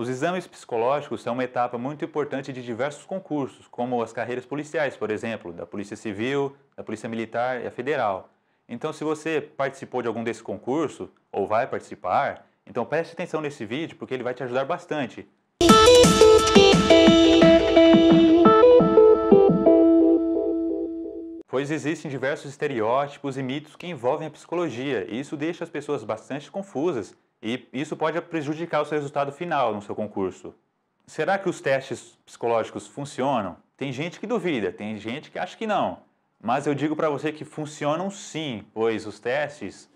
Os exames psicológicos são uma etapa muito importante de diversos concursos, como as carreiras policiais, por exemplo, da Polícia Civil, da Polícia Militar e a Federal. Então, se você participou de algum desse concurso, ou vai participar, então preste atenção nesse vídeo porque ele vai te ajudar bastante. Pois existem diversos estereótipos e mitos que envolvem a psicologia, e isso deixa as pessoas bastante confusas e isso pode prejudicar o seu resultado final no seu concurso. Será que os testes psicológicos funcionam? Tem gente que duvida, tem gente que acha que não. Mas eu digo para você que funcionam sim, pois os testes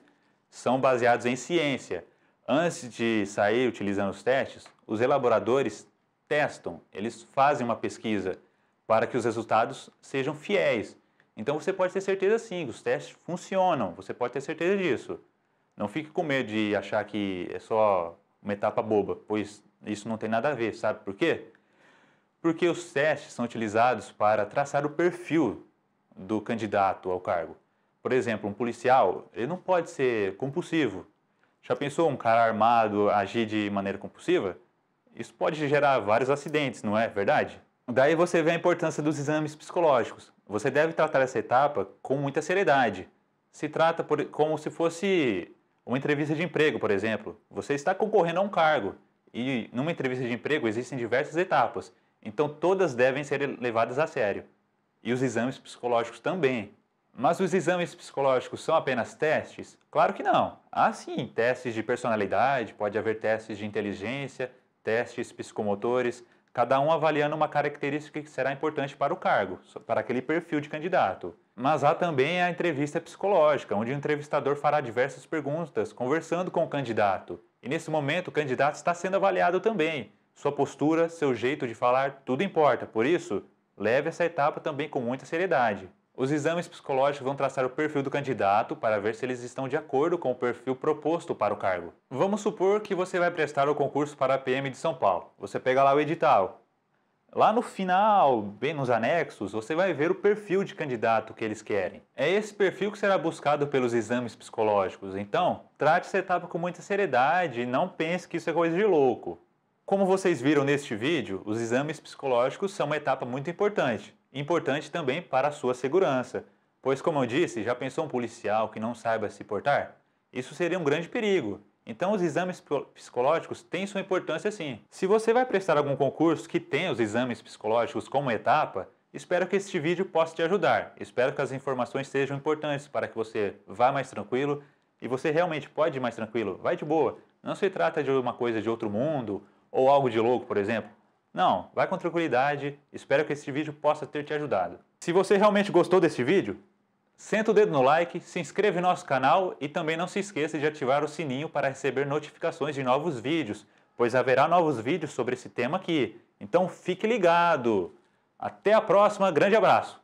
são baseados em ciência. Antes de sair utilizando os testes, os elaboradores testam, eles fazem uma pesquisa para que os resultados sejam fiéis. Então você pode ter certeza sim, os testes funcionam, você pode ter certeza disso. Não fique com medo de achar que é só uma etapa boba, pois isso não tem nada a ver, sabe por quê? Porque os testes são utilizados para traçar o perfil do candidato ao cargo. Por exemplo, um policial, ele não pode ser compulsivo. Já pensou um cara armado agir de maneira compulsiva? Isso pode gerar vários acidentes, não é verdade? Daí você vê a importância dos exames psicológicos. Você deve tratar essa etapa com muita seriedade. Se trata por, como se fosse uma entrevista de emprego, por exemplo. Você está concorrendo a um cargo e numa entrevista de emprego existem diversas etapas, então todas devem ser levadas a sério. E os exames psicológicos também. Mas os exames psicológicos são apenas testes? Claro que não. Há ah, sim testes de personalidade, pode haver testes de inteligência, testes psicomotores, cada um avaliando uma característica que será importante para o cargo, para aquele perfil de candidato. Mas há também a entrevista psicológica, onde o entrevistador fará diversas perguntas, conversando com o candidato. E nesse momento, o candidato está sendo avaliado também. Sua postura, seu jeito de falar, tudo importa. Por isso, leve essa etapa também com muita seriedade. Os exames psicológicos vão traçar o perfil do candidato para ver se eles estão de acordo com o perfil proposto para o cargo. Vamos supor que você vai prestar o concurso para a PM de São Paulo. Você pega lá o edital. Lá no final, bem nos anexos, você vai ver o perfil de candidato que eles querem. É esse perfil que será buscado pelos exames psicológicos. Então, trate essa etapa com muita seriedade e não pense que isso é coisa de louco. Como vocês viram neste vídeo, os exames psicológicos são uma etapa muito importante importante também para a sua segurança. Pois, como eu disse, já pensou um policial que não saiba se portar? Isso seria um grande perigo. Então, os exames psicológicos têm sua importância sim. Se você vai prestar algum concurso que tenha os exames psicológicos como etapa, espero que este vídeo possa te ajudar. Espero que as informações sejam importantes para que você vá mais tranquilo e você realmente pode ir mais tranquilo. Vai de boa. Não se trata de uma coisa de outro mundo ou algo de louco, por exemplo. Não, vai com tranquilidade. Espero que este vídeo possa ter te ajudado. Se você realmente gostou deste vídeo, senta o dedo no like, se inscreve no nosso canal e também não se esqueça de ativar o sininho para receber notificações de novos vídeos, pois haverá novos vídeos sobre esse tema aqui. Então fique ligado. Até a próxima, grande abraço.